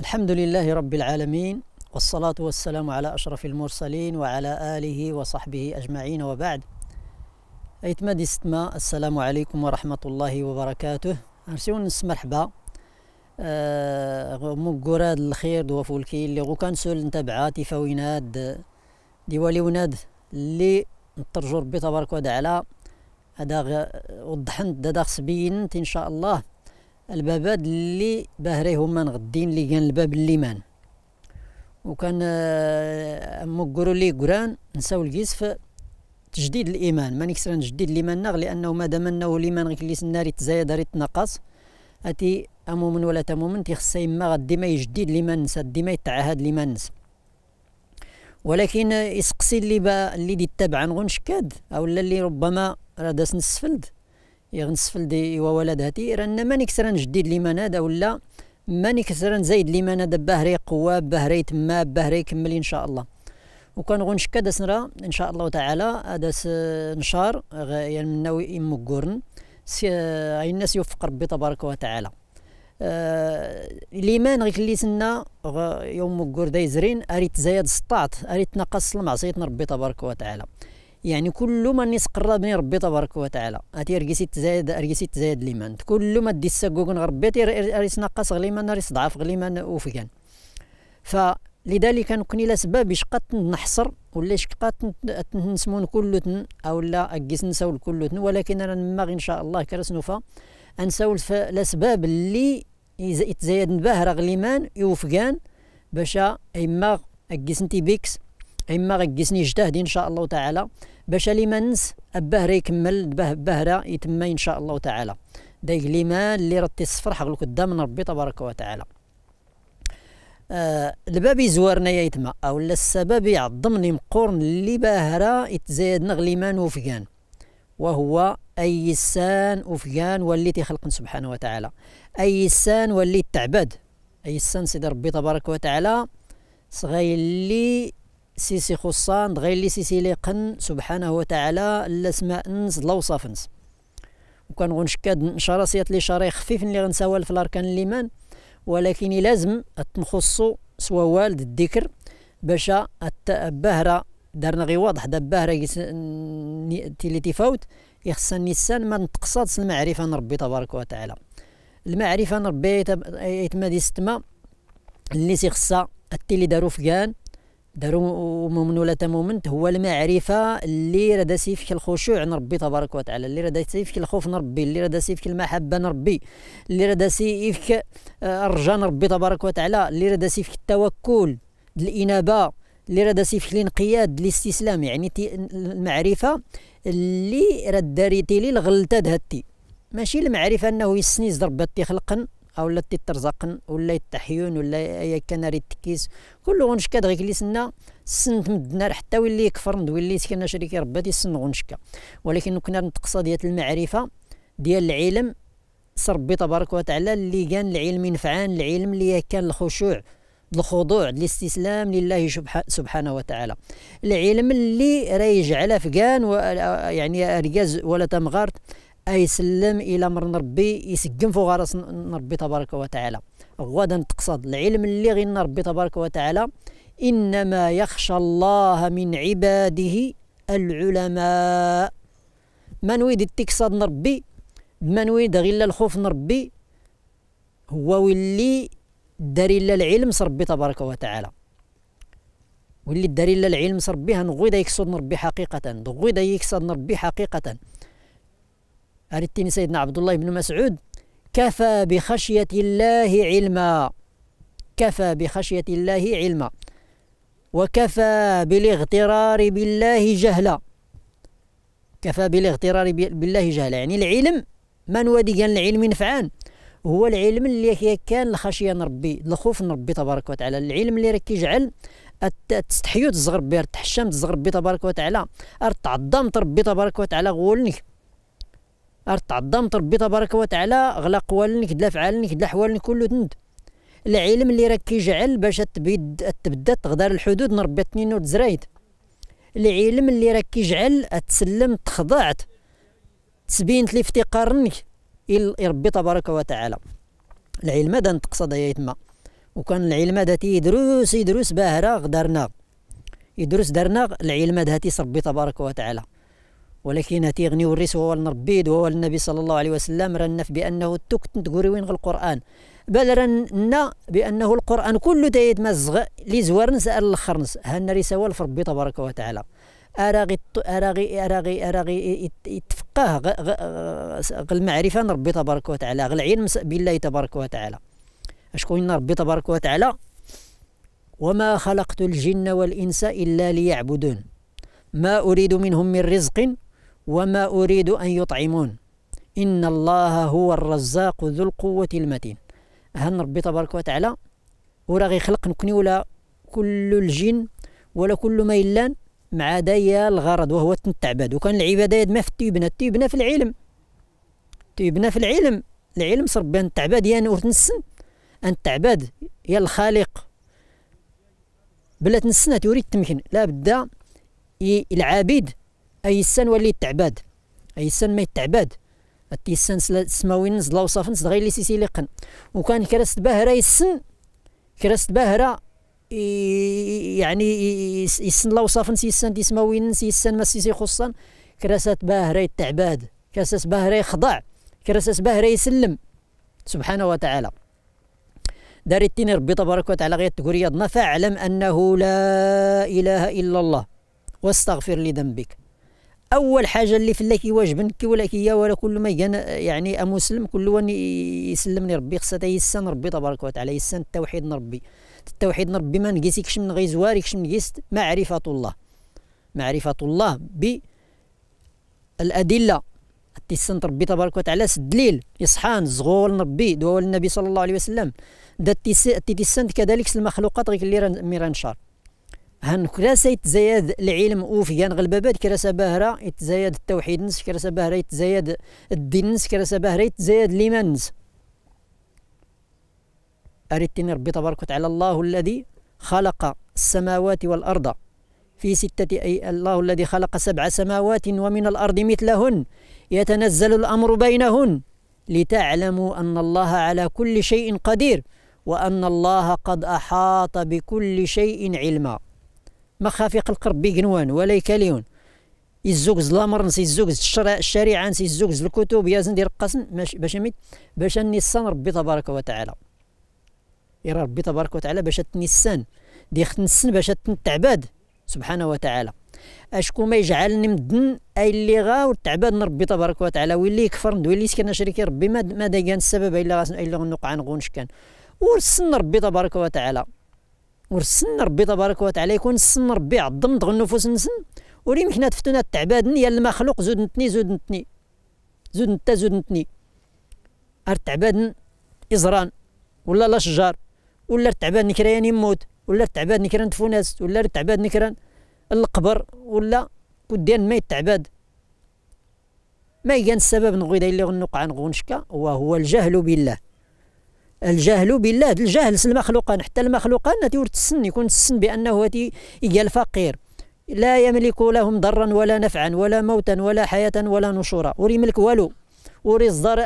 الحمد لله رب العالمين والصلاة والسلام على أشرف المرسلين وعلى آله وصحبه أجمعين وبعد أيتما ديستما السلام عليكم ورحمة الله وبركاته أرسيون نس مرحبا آه، مقراد الخير دو فولكي اللي غو سول نتبعا تيفاويناد ديوالي وناد اللي نترجو ربي تبارك وتعالى هذا وضحنت دا خص بينت ان شاء الله هاد اللي باهري هما نغدين اللي كان الباب الليمان وكان آه، امو قرو لي قران نساو الكيسف تجديد الايمان ما نكسر نجديد الايمان لانه مادام انه الايمان غير اللي ريت تزايد ريت نقص اتي امومن ولا تمومن تيخصها يما يجديد لي الايمان ننسى ديما يتعهد الايمان ننسى ولكن آه، يسقسي اللي با اللي دي تابع غنشكاد او اللي ربما راه داس نسفلد يغنسفل دي وولد هاتي رانا ماني كسران جديد لي منادا ولا ماني كسران زايد لي منادا باهري قوا باهري تما باهري يكمل ان شاء الله وكان غنشكا داس نرا ان شاء الله تعالى داس نشار يمناوي يعني سي أي الناس يوفق ربي تبارك وتعالى لي آه، ليمان غيك اللي سنا يوم كور دايزرين اريت زايد سطات اريت نقص المعصيه ربي تبارك وتعالى يعني كل ما نيس قربني ربي تبارك وتعالى هاتي رقيسي تزايد رقيسي تزايد ليمان كل ما دي السقوق ربي ريس نقص غليمان ريس ضعف غليمان وفقان فلذلك نكوني لاسباب اش قد نحصر ولا اش قد نسمون كلتن او لا اكيس نساول كلتن ولكن انا نماغي ان شاء الله كرس نوفا نساول الاسباب اللي يتزايد نباه راه غليمان يوفقان باش اما اكيس نتي بيكس اما غيكسني جتهدي ان شاء الله تعالى باش اللي ما ننس اباه راه يكمل باه راه يتما ان شاء الله تعالى دايك لي ما اللي راه الصفر حق القدام من ربي تبارك وتعالى آه الباب يزورنا يا يتما اولا السبب يعظمني مقورن اللي باهرا يتزايد نغليمان وفيان وهو اي سان وفيان واللي تيخلق سبحانه وتعالى اي سان واللي تعبد اي سان سيدي ربي تبارك وتعالى صغير اللي سيسي خصان دغير لي سيسي قن سبحانه وتعالى لا سماء نز لا وصف نز وكان غنشكاد نشراسيات لي شري خفيف اللي غنساوال في الاركان الليمان ولكن لازم تنخصو سوا والد الذكر باش البهره دارنا غي واضح دابا باهره اللي تيفوت يخص النسان ما نتقصدش المعرفه نربي تبارك وتعالى المعرفه نربي دي ستما اللي سيخصها التي اللي دارو فكان دارو مؤمن ولا تمؤمنت هو المعرفه اللي رادا سيفك الخشوع نربي تبارك وتعالى اللي رادا سيفك الخوف نربي اللي رادا سيفك المحبه نربي اللي رادا سيفك آه، الرجاء نربي تبارك وتعالى اللي رادا سيفك التوكل الانابه اللي رادا سيفك الانقياد الاستسلام يعني المعرفه اللي راد داريتي لي الغلطه دهتي ماشي المعرفه انه يسني ربي خلقن اولا ترزقن ولا يتحيون ولا كان تكيس كل غنشكا دغيك اللي سنا سنت مدنا حتى ولي يكفر ند ويلي سكن شريكي ربي سن غنشكا ولكن كنا نتقصى ديال المعرفه ديال العلم سربي تبارك وتعالى اللي كان العلم ينفعان العلم اللي كان الخشوع الخضوع الاستسلام لله سبحانه وتعالى العلم اللي راه يجعله فقان يعني ارجاز ولا تمغارت اي سلم الى مر ربي يسقم فوق راس ربي تبارك وتعالى غدا تقصد العلم اللي غير ربي تبارك وتعالى انما يخشى الله من عباده العلماء من ويد التكساد نربي من ويد غير الخوف نربي هو واللي داري لا العلم سربي تبارك وتعالى واللي داري لا العلم سربي دا يقصد نربي حقيقة دا يقصد نربي حقيقة أردتني سيدنا عبد الله بن مسعود كفى بخشية الله علما كفى بخشية الله علما وكفى بالاغترار بالله جهلا كفى بالاغترار بالله جهلا يعني العلم منوى ديال العلم نفعان هو العلم اللي كان الخشيه نربي الخوف نربي تبارك وتعالى العلم اللي راك كيجعل تستحيو تزغر به تحشم تزغر به تبارك وتعالى تعظم تربي تبارك وتعالى غولنك تعظمت ربي تبارك وتعالى غلا قوالنك دلا فعالنك دلا حوالنك كله تند العلم اللي راك كيجعل باش تبيد تبدا تغدر الحدود نربي تنين وتزرايد العلم اللي راك كيجعل تسلم تخضعت تسبينت افتقارنك الى ربي تبارك وتعالى العلم هذا نتقصد يا يتما وكان العلم هذا تيدروس يدروس باهرة غدرنا يدرس درنا العلم هذا تيس تبارك وتعالى ولكن تيغني وريس هو النبي وهو النبي صلى الله عليه وسلم رنف بانه التكت تقولي وين القران بل رنا بانه القران كله تايد مزغ لي زوارنس الخرنس هن رساله في ربي تبارك وتعالى اراغي اراغي اراغي اراغي يتفقه المعرفه ربي تبارك وتعالى غ العلم بالله تبارك وتعالى اشكون ربي تبارك وتعالى وما خلقت الجن والانس الا ليعبدون ما اريد منهم من رزق وما أريد أن يطعمون إن الله هو الرزاق ذو القوة المتين هن ربي تبارك وتعالى وراغي خلق نكني ولا كل الجن ولا كل ما يلان مع دايا الغرض وهو التعباد وكان العباده يدما في التيبنه التيبنه في العلم التيبنه في العلم العلم صربان التعباد يا نور تنسن ان التعباد يا الخالق بلا تنسن تريد التمكين لا بدا العبيد اي سن ولي تعباد اي سن ما يتعباد تيسان سماوي نزد وصاف نزد غير لي سيسي لقن وكان كرست باهرة يسن كرست باهرة يعني يسن لوصاف دي سماوي نسي يسن ما سيسي خصان كرست باهرة يتعباد كرست باهرة يخضع كرست باهرة يسلم سبحانه وتعالى دار التين ربي تبارك وتعالى غير تقول رياضنا فاعلم أنه لا إله إلا الله واستغفر لذنبك اول حاجه اللي فلا كيواجبن ولا كيا ولا كل ما يعني مسلم كل وان يسلمني ربي خصها يسن ربي تبارك وتعالى يسن التوحيد نربي التوحيد نربي ما نقيسكش من غير زواري من نقيس معرفه الله معرفه الله ب الادله تيسنت ربي تبارك وتعالى الدليل يصحان زغول نربي دوال النبي صلى الله عليه وسلم دات تيسنت كذلك المخلوقات غير اللي ميرانشار هن كراسة يتزايد العلم وفيان غلبابات كراسة باهرة يتزايد التوحيد نس كراسة باهرة يتزايد الدين نس كراسة باهرة يتزايد الإيمان نس أردتني ربي تبارك وتعالى الله الذي خلق السماوات والأرض في ستة أي الله الذي خلق سبع سماوات ومن الأرض مثلهن يتنزل الأمر بينهن لتعلموا أن الله على كل شيء قدير وأن الله قد أحاط بكل شيء علما ما خاف خلق ربي قنوان ولا يكاليون يزوكز الامر نسي يزوج الشريعه نسي يزوج الكتب يا دير قسم باش ميت باش نيسان ربي تبارك وتعالى يا ربي تبارك وتعالى باش تنيسان دي خت نسن باش تنتعباد سبحانه وتعالى اشكو ما يجعلني مدن اي اللي غا وتعباد ربي تبارك وتعالى واللي يكفر واللي يسكن شريك ربي ما دا كان السبب الا الا نقع نغونش كان ورسن ربي تبارك وتعالى ورسن ربي تبارك وتعالى يكون سن ربي عظم دغ النفوس نسن ولي مكنا تفتنا التعباد يا المخلوق زود نتني زود نتني زود نتا زود نتني التعباد إزران ولا لا شجار ولا التعباد نكريان يموت ولا التعباد نكران تفوناس ولا التعباد نكران القبر ولا كودين ما يتعباد ما كان السبب نغيدا اللي غنوقع نغونشكا وهو الجهل بالله الجهل بالله الجهل سن المخلوقان حتى المخلوقان السن يكون تسن بانه هي الفقير لا يملك لهم ضرا ولا نفعا ولا موتا ولا حياه ولا نشورا وري ملك والو وري الزر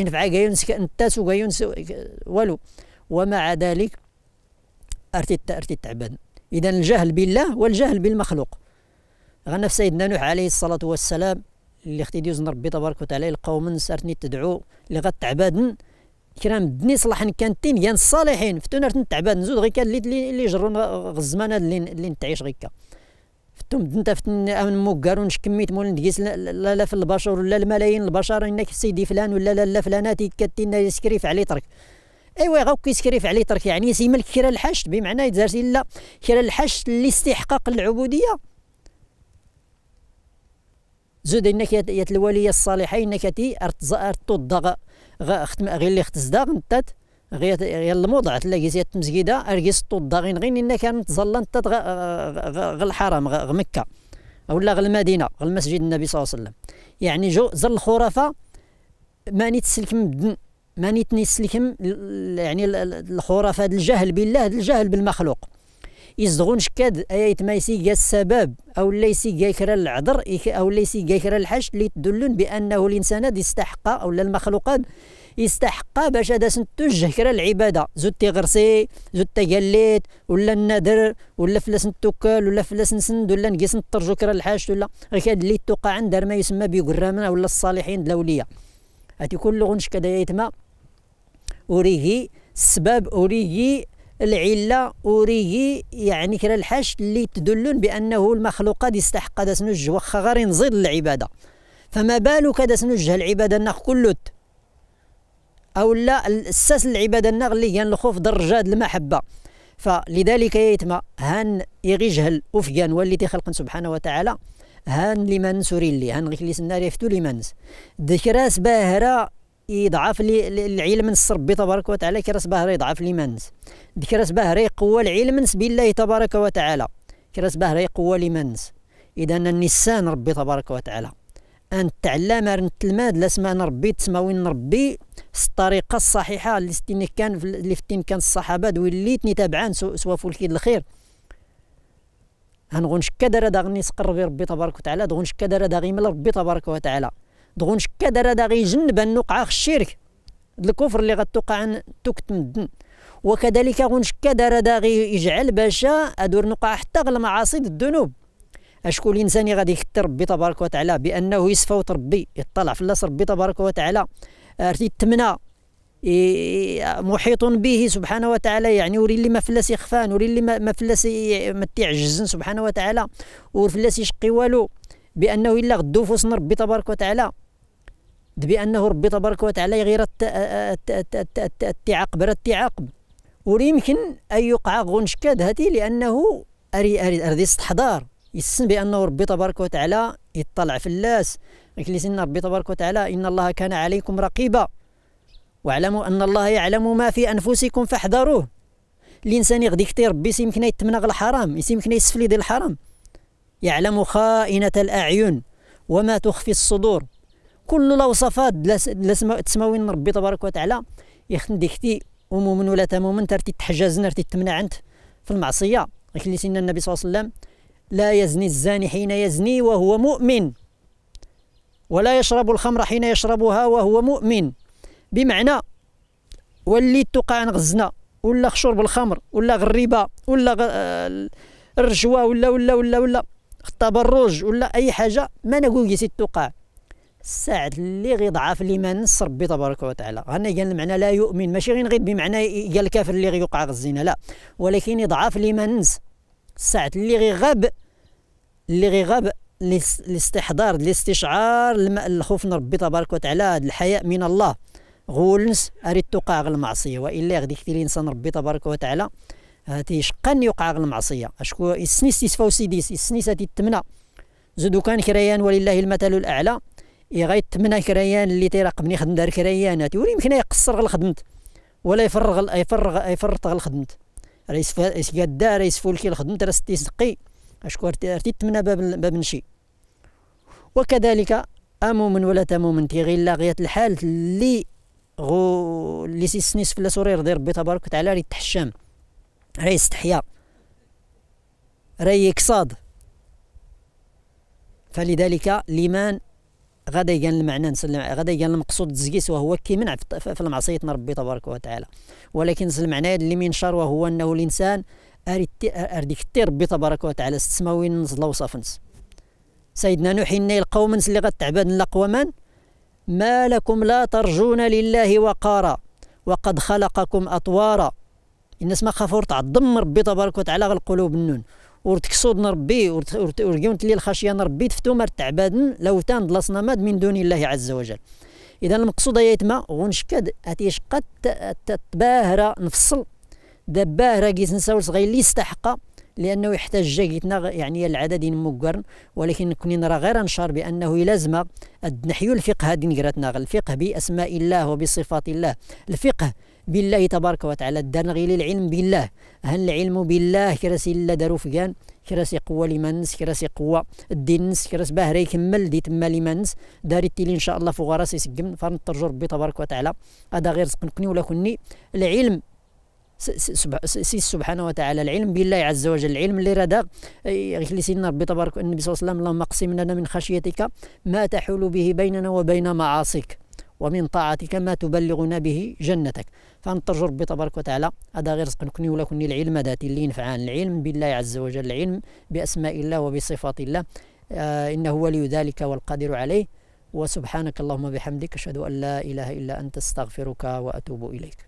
ينفع كايونس انتاس وكايونس والو ومع ذلك ارتي ارتي تعبان اذا الجهل بالله والجهل بالمخلوق غنف سيدنا نوح عليه الصلاه والسلام اللي اختي ديوز ربي تبارك وتعالى القوم سارتني تدعو اللي غتعبادن كرام الدني صلاحن كان تين يان الصالحين فتونا عباد نزود غير كان اللي اللي جرون غزمان اللي اللي نتعيش غيكا فتوم دنتا فتن امن موكار كميت مول ندقيس لا لا في البشر ولا الملايين البشر انك سيدي فلان ولا لا لا فلاناتي كاتين يسكريف علي ترك ايوا غاو كيسكريف علي ترك يعني سي ملك كرا الحشد بمعنى يتزارس لا كرا الحشد لاستحقاق العبوديه زود انك يا الولي الصالحين انك تي ارتضغ غير اللي اختزداغ نتات غير غير الموضع تلاقي زيت المسجده ارقص سطو الداغين غير إن كان تظل نتات غ الحرم غ مكه ولا غ المدينه غ المسجد النبي صلى الله عليه وسلم يعني جو زل الخرافه ماني تسلكم الدن ماني تنسلكم يعني الخرافه هذا الجهل بالله هذا الجهل بالمخلوق يزغون شكاد ايت ما يسيقى السبب او لا يسيقى كرا العذر او لا يسيقى كرا الحش اللي تدلون بانه الانسان يستحق او المخلوقات يستحق باش هذا سنتوجه كرا العباده زود تيغرسي زود تقليت ولا النذر ولا فلاس نتوكل ولا فلاس نسند ولا نقيس نترجو كرا الحاج ولا غير كاد اللي توقع عند ما يسمى بيقرامن ولا الصالحين الاولياء هاتي كل غنش كدا يتما وريغي السباب وريغي العله وريه يعني كرا الحاج اللي تدلون بانه المخلوقات يستحق هذا سنوج واخا غير نزيد العباده فما بالك هذا سنوج العباده ناخ كلوت او لا الساس العباده ناغ اللي هي الخوف درجه المحبه فلذلك يتما هان يغيجهل وفيان واللي تخلق سبحانه وتعالى هان لمن سوري لي هان غيك لي سناري فتو لمن ذكراس باهرة يضعف لي العلم نس ربي تبارك وتعالى كراس باهر يضعف لي منس كراس باهر يقوى العلم نس بالله تبارك وتعالى كراس باهر يقوى لي منس اذا النسان ربي تبارك وتعالى ان تعلم ان تلماد لاسمان ربي وين ربي الطريقه الصحيحه اللي ستين كان اللي فتين كان الصحابه وليتني تابعان سوا فولكي الخير هنغنش كدر داغني سقر ربي تبارك وتعالى دغنش كدر داغي من ربي تبارك وتعالى دغون شكا دار هذا غيجنب ان الشرك الكفر اللي غتوقع عن توكت مدن وكذلك شكا دار هذا غيجعل باش ادور نوقع حتى المعاصي الذنوب اشكون الانسان غادي يكثر ربي تبارك وتعالى بانه يصفوت ربي يطلع في الله ربي تبارك وتعالى ارتي التمنى محيط به سبحانه وتعالى يعني وري اللي ما فلاس يخفان وري اللي ما فلاس ما تعجزن سبحانه وتعالى وفلاس يشقي والو بانه الا غدو فوسن ربي تبارك وتعالى بانه ربي تبارك وتعالى يغير التعاقب راه التعاقب ويمكن ان يقع غنشكاد هذه لانه اري اري اري استحضار يسن بانه ربي تبارك وتعالى يطلع في الناس اللي سن ربي تبارك وتعالى ان الله كان عليكم رقيبا واعلموا ان الله يعلم ما في انفسكم فاحذروه الانسان يغدي كثير ربي يمكن يتمنى غير الحرام يمكن يسفلي ديال الحرام يعلم خائنه الاعين وما تخفي الصدور كل الاوصافات تسماوين ربي تبارك وتعالى يختن ديكتي عموما ولا تماما ترتي تحجزنا ترتي تمنع انت في المعصيه غير سيدنا النبي صلى الله عليه وسلم لا يزني الزاني حين يزني وهو مؤمن ولا يشرب الخمر حين يشربها وهو مؤمن بمعنى واللي تقع غزنا ولا شرب الخمر ولا غريبه ولا آه، الرشوة ولا ولا ولا ولا التبرج ولا اي حاجه ما نقول سي تقع ساعد اللي غيضعف ما نص ربي تبارك وتعالى هنا قال المعنى لا يؤمن ماشي غير غير بمعنى قال الكافر اللي غيوقع غي الزنا لا ولكن يضعف ما نص ساعد اللي غيغاب اللي غيغاب الاستحضار الاستشعار الخوف من ربي تبارك وتعالى الحياء من الله غولنس اريد توقع المعصيه والا غادي كثير الانسان ربي تبارك وتعالى هاتي شقا يوقع المعصيه اشكو السنيس تيسفاو سيديس السنيس هاتي التمنى زدو كان كريان ولله المثل الاعلى يغا يتمنى كريان اللي تيراقبني خدم دار كريانات يولي يمكن يقصر الخدمت ولا يفرغ يفرغ يفرط الخدمت راه يسقى الدار فول كي الخدمت راس تيسقي اشكون رتي تمنى باب باب نشي وكذلك من ولا من تي غير لاغيات الحال اللي غو اللي سيسنيس في سورير دير ربي تبارك وتعالى ري يتحشم راه يستحيا ري يكصاد فلذلك ليمان غدا يقال المعنى نسلم غدا يقال المقصود تزكيس وهو كيمنع في المعصيه ربي تبارك وتعالى ولكن المعنى اللي منشر وهو انه الانسان اريد كثير ربي تبارك وتعالى استسماوين نزل وصفنس سيدنا نوح إن القوم اللي غتعبد الأقوامان ما لكم لا ترجون لله وقارا وقد خلقكم أطوارا الناس ما خافوا تعظم ربي تبارك وتعالى القلوب النون ورتكسود نربي ورجونت لي الخشيه نربي مر تعباد لو تان دلصنماد من دون الله عز وجل اذا المقصود هي يتما غنشكد اتيش قد تباهره نفصل دباهره كيس نساو صغير اللي يستحق لانه يحتاج جيتنا يعني العدد مقرن ولكن كنا نرى غير انشار بانه لازم نحيو الفقه هذه نقراتنا الفقه باسماء الله وبصفات الله الفقه بالله تبارك وتعالى دارنا غير العلم بالله هن العلم بالله كراسي لا دارو فكان كراسي قوه لمنس كراسي قوه الدينس كراس باه يكمل دي تما لمنس داري تيلي ان شاء الله فوق راسي يسقم فنترجو ربي تبارك وتعالى هذا غير سقنقني ولا كني العلم سي سبحانه وتعالى العلم بالله عز وجل العلم اللي راه يخلي سيدنا ربي تبارك النبي صلى الله عليه وسلم اللهم اقسم لنا من خشيتك ما تحول به بيننا وبين معاصيك ومن طاعتك ما تبلغنا به جنتك فانتجر ربي تبارك وتعالى هذا غير ولا كني العلم ذاتي اللي ينفعان العلم بالله عز وجل العلم بأسماء الله وبصفات الله آه إنه ولي ذلك والقادر عليه وسبحانك اللهم بحمدك أشهد أن لا إله إلا أنت استغفرك وأتوب إليك